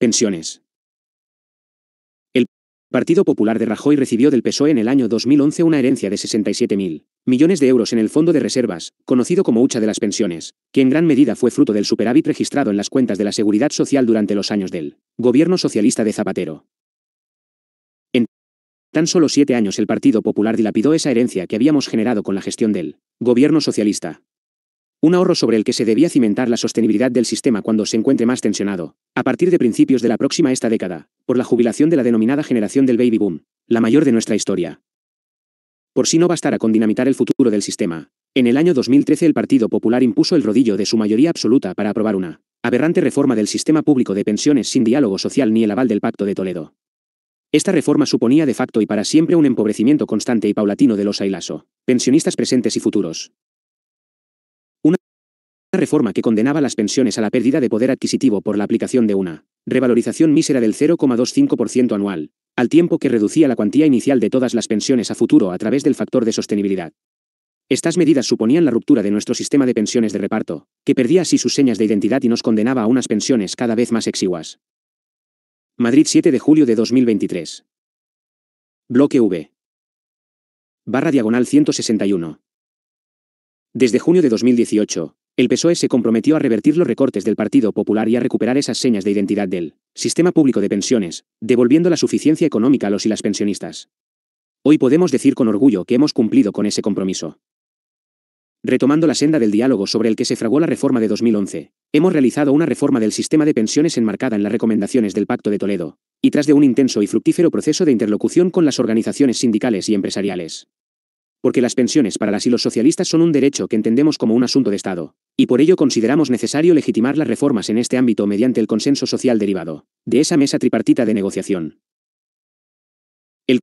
Pensiones. El Partido Popular de Rajoy recibió del PSOE en el año 2011 una herencia de 67.000 millones de euros en el Fondo de Reservas, conocido como hucha de las pensiones, que en gran medida fue fruto del superávit registrado en las cuentas de la Seguridad Social durante los años del gobierno socialista de Zapatero. En tan solo siete años el Partido Popular dilapidó esa herencia que habíamos generado con la gestión del gobierno socialista. Un ahorro sobre el que se debía cimentar la sostenibilidad del sistema cuando se encuentre más tensionado, a partir de principios de la próxima esta década, por la jubilación de la denominada generación del baby boom, la mayor de nuestra historia. Por si no bastara con dinamitar el futuro del sistema, en el año 2013 el Partido Popular impuso el rodillo de su mayoría absoluta para aprobar una aberrante reforma del sistema público de pensiones sin diálogo social ni el aval del Pacto de Toledo. Esta reforma suponía de facto y para siempre un empobrecimiento constante y paulatino de los ailaso, pensionistas presentes y futuros, una reforma que condenaba las pensiones a la pérdida de poder adquisitivo por la aplicación de una revalorización mísera del 0,25% anual, al tiempo que reducía la cuantía inicial de todas las pensiones a futuro a través del factor de sostenibilidad. Estas medidas suponían la ruptura de nuestro sistema de pensiones de reparto, que perdía así sus señas de identidad y nos condenaba a unas pensiones cada vez más exiguas. Madrid 7 de julio de 2023. Bloque V. Barra diagonal 161. Desde junio de 2018, el PSOE se comprometió a revertir los recortes del Partido Popular y a recuperar esas señas de identidad del sistema público de pensiones, devolviendo la suficiencia económica a los y las pensionistas. Hoy podemos decir con orgullo que hemos cumplido con ese compromiso. Retomando la senda del diálogo sobre el que se fraguó la reforma de 2011, hemos realizado una reforma del sistema de pensiones enmarcada en las recomendaciones del Pacto de Toledo, y tras de un intenso y fructífero proceso de interlocución con las organizaciones sindicales y empresariales porque las pensiones para las y los socialistas son un derecho que entendemos como un asunto de Estado, y por ello consideramos necesario legitimar las reformas en este ámbito mediante el consenso social derivado de esa mesa tripartita de negociación. El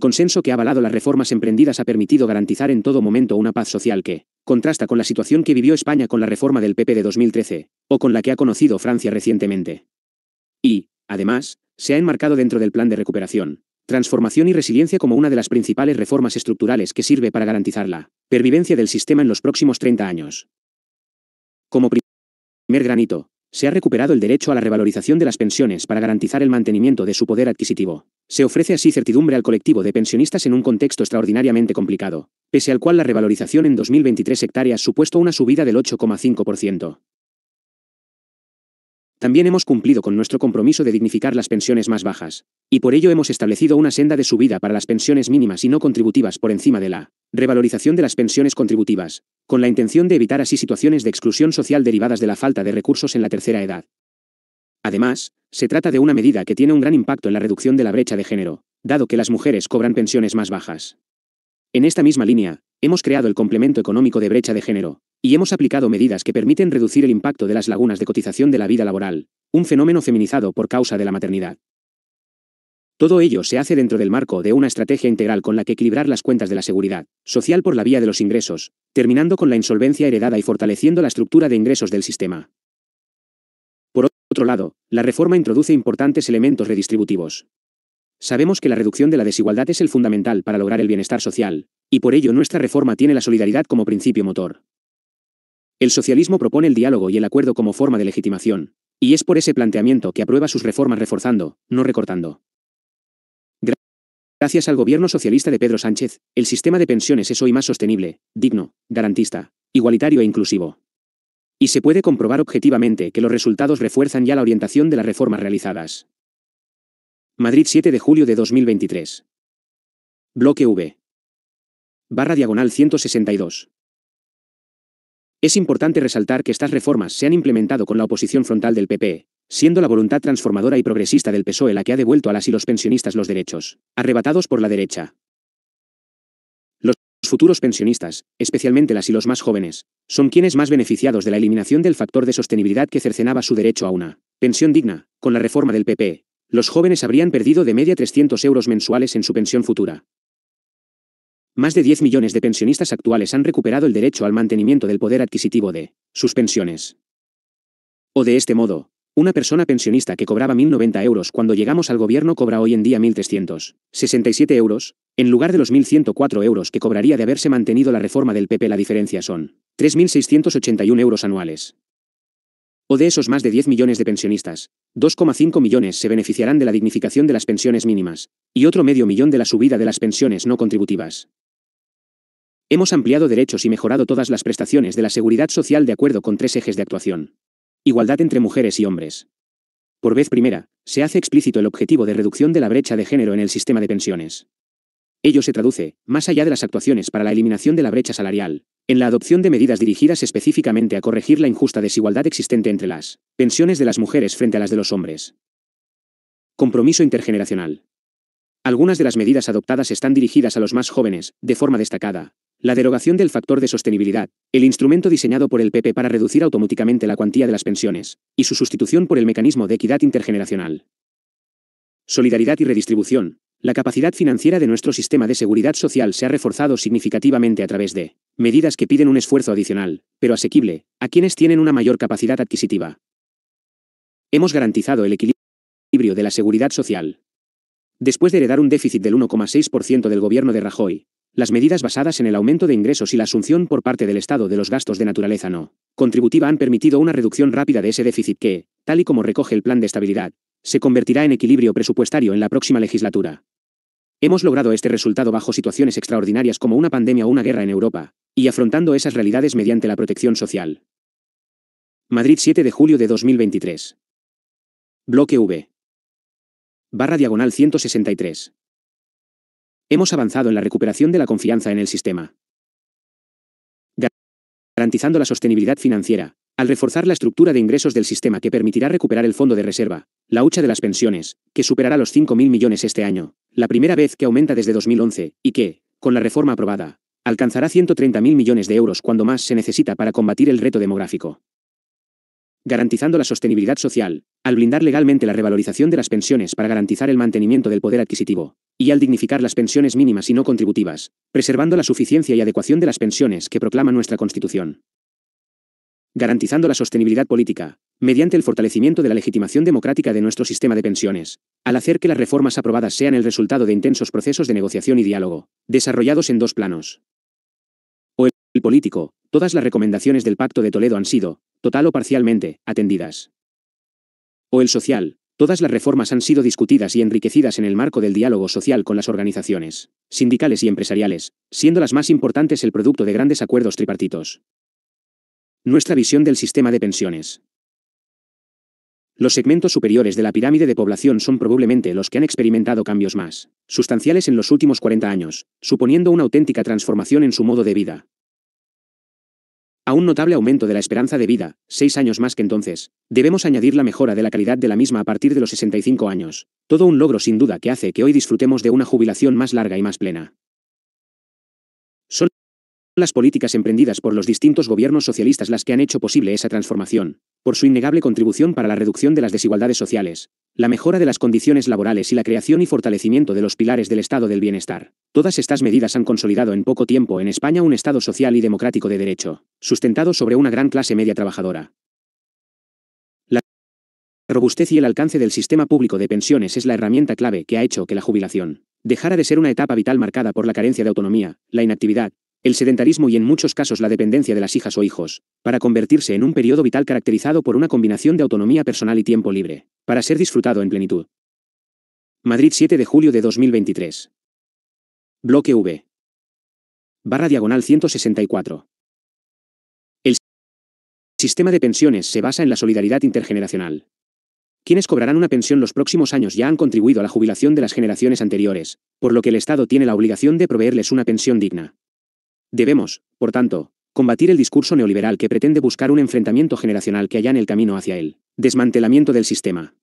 consenso que ha avalado las reformas emprendidas ha permitido garantizar en todo momento una paz social que contrasta con la situación que vivió España con la reforma del PP de 2013, o con la que ha conocido Francia recientemente. Y, además, se ha enmarcado dentro del plan de recuperación, Transformación y resiliencia como una de las principales reformas estructurales que sirve para garantizar la pervivencia del sistema en los próximos 30 años. Como primer granito, se ha recuperado el derecho a la revalorización de las pensiones para garantizar el mantenimiento de su poder adquisitivo. Se ofrece así certidumbre al colectivo de pensionistas en un contexto extraordinariamente complicado, pese al cual la revalorización en 2023 hectáreas supuesto una subida del 8,5%. También hemos cumplido con nuestro compromiso de dignificar las pensiones más bajas, y por ello hemos establecido una senda de subida para las pensiones mínimas y no contributivas por encima de la revalorización de las pensiones contributivas, con la intención de evitar así situaciones de exclusión social derivadas de la falta de recursos en la tercera edad. Además, se trata de una medida que tiene un gran impacto en la reducción de la brecha de género, dado que las mujeres cobran pensiones más bajas. En esta misma línea, hemos creado el complemento económico de brecha de género, y hemos aplicado medidas que permiten reducir el impacto de las lagunas de cotización de la vida laboral, un fenómeno feminizado por causa de la maternidad. Todo ello se hace dentro del marco de una estrategia integral con la que equilibrar las cuentas de la seguridad social por la vía de los ingresos, terminando con la insolvencia heredada y fortaleciendo la estructura de ingresos del sistema. Por otro lado, la reforma introduce importantes elementos redistributivos. Sabemos que la reducción de la desigualdad es el fundamental para lograr el bienestar social, y por ello nuestra reforma tiene la solidaridad como principio motor. El socialismo propone el diálogo y el acuerdo como forma de legitimación, y es por ese planteamiento que aprueba sus reformas reforzando, no recortando. Gracias al gobierno socialista de Pedro Sánchez, el sistema de pensiones es hoy más sostenible, digno, garantista, igualitario e inclusivo. Y se puede comprobar objetivamente que los resultados refuerzan ya la orientación de las reformas realizadas. Madrid 7 de julio de 2023. Bloque V. Barra diagonal 162. Es importante resaltar que estas reformas se han implementado con la oposición frontal del PP, e, siendo la voluntad transformadora y progresista del PSOE la que ha devuelto a las y los pensionistas los derechos, arrebatados por la derecha. Los futuros pensionistas, especialmente las y los más jóvenes, son quienes más beneficiados de la eliminación del factor de sostenibilidad que cercenaba su derecho a una pensión digna, con la reforma del PP, los jóvenes habrían perdido de media 300 euros mensuales en su pensión futura. Más de 10 millones de pensionistas actuales han recuperado el derecho al mantenimiento del poder adquisitivo de sus pensiones. O de este modo, una persona pensionista que cobraba 1.090 euros cuando llegamos al gobierno cobra hoy en día 1.367 euros, en lugar de los 1.104 euros que cobraría de haberse mantenido la reforma del PP la diferencia son 3.681 euros anuales o de esos más de 10 millones de pensionistas, 2,5 millones se beneficiarán de la dignificación de las pensiones mínimas, y otro medio millón de la subida de las pensiones no contributivas. Hemos ampliado derechos y mejorado todas las prestaciones de la seguridad social de acuerdo con tres ejes de actuación. Igualdad entre mujeres y hombres. Por vez primera, se hace explícito el objetivo de reducción de la brecha de género en el sistema de pensiones. Ello se traduce, más allá de las actuaciones para la eliminación de la brecha salarial, en la adopción de medidas dirigidas específicamente a corregir la injusta desigualdad existente entre las pensiones de las mujeres frente a las de los hombres. Compromiso intergeneracional. Algunas de las medidas adoptadas están dirigidas a los más jóvenes, de forma destacada. La derogación del factor de sostenibilidad, el instrumento diseñado por el PP para reducir automáticamente la cuantía de las pensiones, y su sustitución por el mecanismo de equidad intergeneracional. Solidaridad y redistribución, la capacidad financiera de nuestro sistema de seguridad social se ha reforzado significativamente a través de medidas que piden un esfuerzo adicional, pero asequible, a quienes tienen una mayor capacidad adquisitiva. Hemos garantizado el equilibrio de la seguridad social. Después de heredar un déficit del 1,6% del gobierno de Rajoy, las medidas basadas en el aumento de ingresos y la asunción por parte del Estado de los gastos de naturaleza no contributiva han permitido una reducción rápida de ese déficit que, tal y como recoge el Plan de Estabilidad, se convertirá en equilibrio presupuestario en la próxima legislatura. Hemos logrado este resultado bajo situaciones extraordinarias como una pandemia o una guerra en Europa, y afrontando esas realidades mediante la protección social. Madrid 7 de julio de 2023. Bloque V. Barra diagonal 163. Hemos avanzado en la recuperación de la confianza en el sistema. Garantizando la sostenibilidad financiera, al reforzar la estructura de ingresos del sistema que permitirá recuperar el fondo de reserva, la hucha de las pensiones, que superará los 5.000 millones este año, la primera vez que aumenta desde 2011, y que, con la reforma aprobada, alcanzará 130.000 millones de euros cuando más se necesita para combatir el reto demográfico. Garantizando la sostenibilidad social, al blindar legalmente la revalorización de las pensiones para garantizar el mantenimiento del poder adquisitivo, y al dignificar las pensiones mínimas y no contributivas, preservando la suficiencia y adecuación de las pensiones que proclama nuestra Constitución. Garantizando la sostenibilidad política, mediante el fortalecimiento de la legitimación democrática de nuestro sistema de pensiones, al hacer que las reformas aprobadas sean el resultado de intensos procesos de negociación y diálogo, desarrollados en dos planos. O el político, todas las recomendaciones del Pacto de Toledo han sido, total o parcialmente, atendidas. O el social, todas las reformas han sido discutidas y enriquecidas en el marco del diálogo social con las organizaciones, sindicales y empresariales, siendo las más importantes el producto de grandes acuerdos tripartitos. Nuestra visión del sistema de pensiones. Los segmentos superiores de la pirámide de población son probablemente los que han experimentado cambios más sustanciales en los últimos 40 años, suponiendo una auténtica transformación en su modo de vida. A un notable aumento de la esperanza de vida, seis años más que entonces, debemos añadir la mejora de la calidad de la misma a partir de los 65 años, todo un logro sin duda que hace que hoy disfrutemos de una jubilación más larga y más plena. Son las políticas emprendidas por los distintos gobiernos socialistas las que han hecho posible esa transformación, por su innegable contribución para la reducción de las desigualdades sociales, la mejora de las condiciones laborales y la creación y fortalecimiento de los pilares del Estado del Bienestar. Todas estas medidas han consolidado en poco tiempo en España un Estado social y democrático de derecho, sustentado sobre una gran clase media trabajadora. La robustez y el alcance del sistema público de pensiones es la herramienta clave que ha hecho que la jubilación dejara de ser una etapa vital marcada por la carencia de autonomía, la inactividad, el sedentarismo y en muchos casos la dependencia de las hijas o hijos, para convertirse en un periodo vital caracterizado por una combinación de autonomía personal y tiempo libre, para ser disfrutado en plenitud. Madrid 7 de julio de 2023. Bloque V. Barra diagonal 164. El sistema de pensiones se basa en la solidaridad intergeneracional. Quienes cobrarán una pensión los próximos años ya han contribuido a la jubilación de las generaciones anteriores, por lo que el Estado tiene la obligación de proveerles una pensión digna. Debemos, por tanto, combatir el discurso neoliberal que pretende buscar un enfrentamiento generacional que haya en el camino hacia el desmantelamiento del sistema.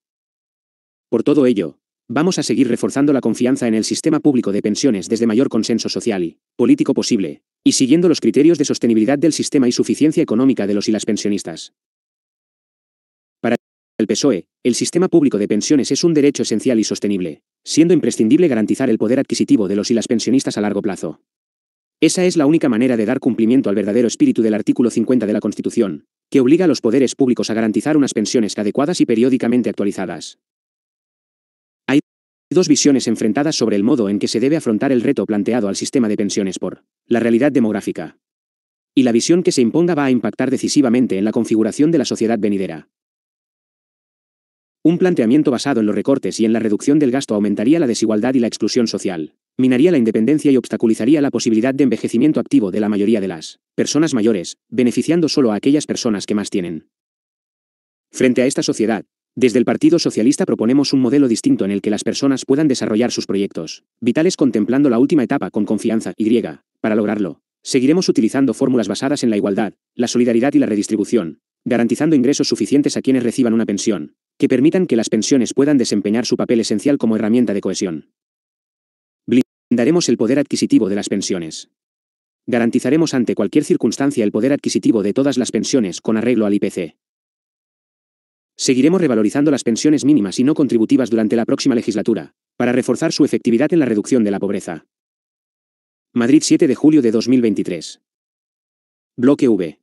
Por todo ello, vamos a seguir reforzando la confianza en el sistema público de pensiones desde mayor consenso social y político posible, y siguiendo los criterios de sostenibilidad del sistema y suficiencia económica de los y las pensionistas. Para el PSOE, el sistema público de pensiones es un derecho esencial y sostenible, siendo imprescindible garantizar el poder adquisitivo de los y las pensionistas a largo plazo. Esa es la única manera de dar cumplimiento al verdadero espíritu del artículo 50 de la Constitución, que obliga a los poderes públicos a garantizar unas pensiones adecuadas y periódicamente actualizadas. Hay dos visiones enfrentadas sobre el modo en que se debe afrontar el reto planteado al sistema de pensiones por la realidad demográfica. Y la visión que se imponga va a impactar decisivamente en la configuración de la sociedad venidera. Un planteamiento basado en los recortes y en la reducción del gasto aumentaría la desigualdad y la exclusión social. Minaría la independencia y obstaculizaría la posibilidad de envejecimiento activo de la mayoría de las personas mayores, beneficiando solo a aquellas personas que más tienen. Frente a esta sociedad, desde el Partido Socialista proponemos un modelo distinto en el que las personas puedan desarrollar sus proyectos vitales contemplando la última etapa con confianza y griega. Para lograrlo, seguiremos utilizando fórmulas basadas en la igualdad, la solidaridad y la redistribución, garantizando ingresos suficientes a quienes reciban una pensión, que permitan que las pensiones puedan desempeñar su papel esencial como herramienta de cohesión Blindaremos el poder adquisitivo de las pensiones. Garantizaremos ante cualquier circunstancia el poder adquisitivo de todas las pensiones con arreglo al IPC. Seguiremos revalorizando las pensiones mínimas y no contributivas durante la próxima legislatura, para reforzar su efectividad en la reducción de la pobreza. Madrid 7 de julio de 2023. Bloque V.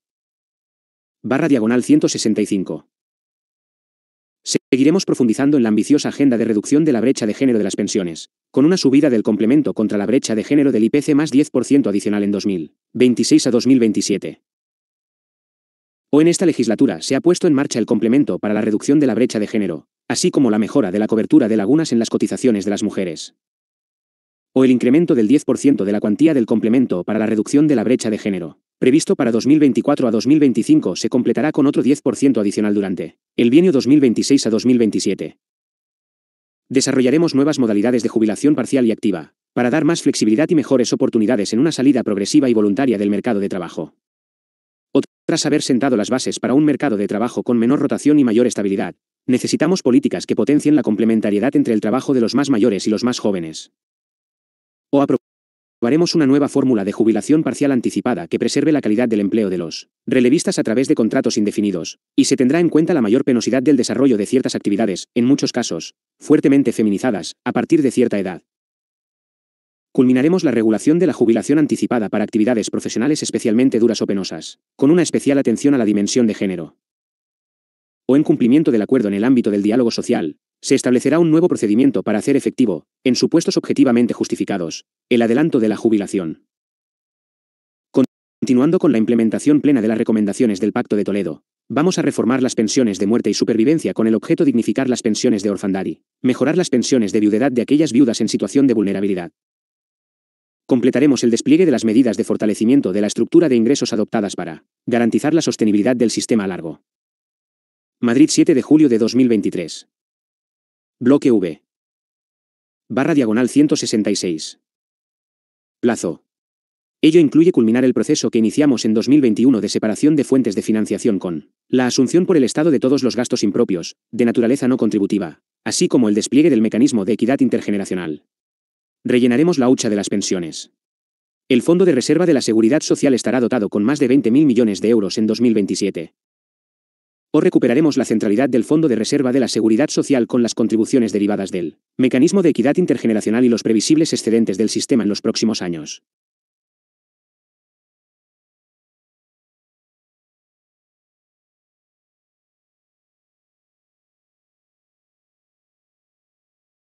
Barra diagonal 165. Seguiremos profundizando en la ambiciosa agenda de reducción de la brecha de género de las pensiones, con una subida del complemento contra la brecha de género del IPC más 10% adicional en 2026 a 2027. O en esta legislatura se ha puesto en marcha el complemento para la reducción de la brecha de género, así como la mejora de la cobertura de lagunas en las cotizaciones de las mujeres o el incremento del 10% de la cuantía del complemento para la reducción de la brecha de género, previsto para 2024 a 2025, se completará con otro 10% adicional durante el bienio 2026 a 2027. Desarrollaremos nuevas modalidades de jubilación parcial y activa, para dar más flexibilidad y mejores oportunidades en una salida progresiva y voluntaria del mercado de trabajo. Tras haber sentado las bases para un mercado de trabajo con menor rotación y mayor estabilidad, necesitamos políticas que potencien la complementariedad entre el trabajo de los más mayores y los más jóvenes. O aprobaremos una nueva fórmula de jubilación parcial anticipada que preserve la calidad del empleo de los relevistas a través de contratos indefinidos, y se tendrá en cuenta la mayor penosidad del desarrollo de ciertas actividades, en muchos casos, fuertemente feminizadas, a partir de cierta edad. Culminaremos la regulación de la jubilación anticipada para actividades profesionales especialmente duras o penosas, con una especial atención a la dimensión de género. O en cumplimiento del acuerdo en el ámbito del diálogo social, se establecerá un nuevo procedimiento para hacer efectivo, en supuestos objetivamente justificados, el adelanto de la jubilación. Continuando con la implementación plena de las recomendaciones del Pacto de Toledo, vamos a reformar las pensiones de muerte y supervivencia con el objeto de dignificar las pensiones de orfandad y mejorar las pensiones de viudedad de aquellas viudas en situación de vulnerabilidad. Completaremos el despliegue de las medidas de fortalecimiento de la estructura de ingresos adoptadas para garantizar la sostenibilidad del sistema a largo. Madrid 7 de julio de 2023. Bloque V. Barra diagonal 166. Plazo. Ello incluye culminar el proceso que iniciamos en 2021 de separación de fuentes de financiación con la asunción por el Estado de todos los gastos impropios, de naturaleza no contributiva, así como el despliegue del mecanismo de equidad intergeneracional. Rellenaremos la hucha de las pensiones. El Fondo de Reserva de la Seguridad Social estará dotado con más de 20.000 millones de euros en 2027 o recuperaremos la centralidad del Fondo de Reserva de la Seguridad Social con las contribuciones derivadas del mecanismo de equidad intergeneracional y los previsibles excedentes del sistema en los próximos años.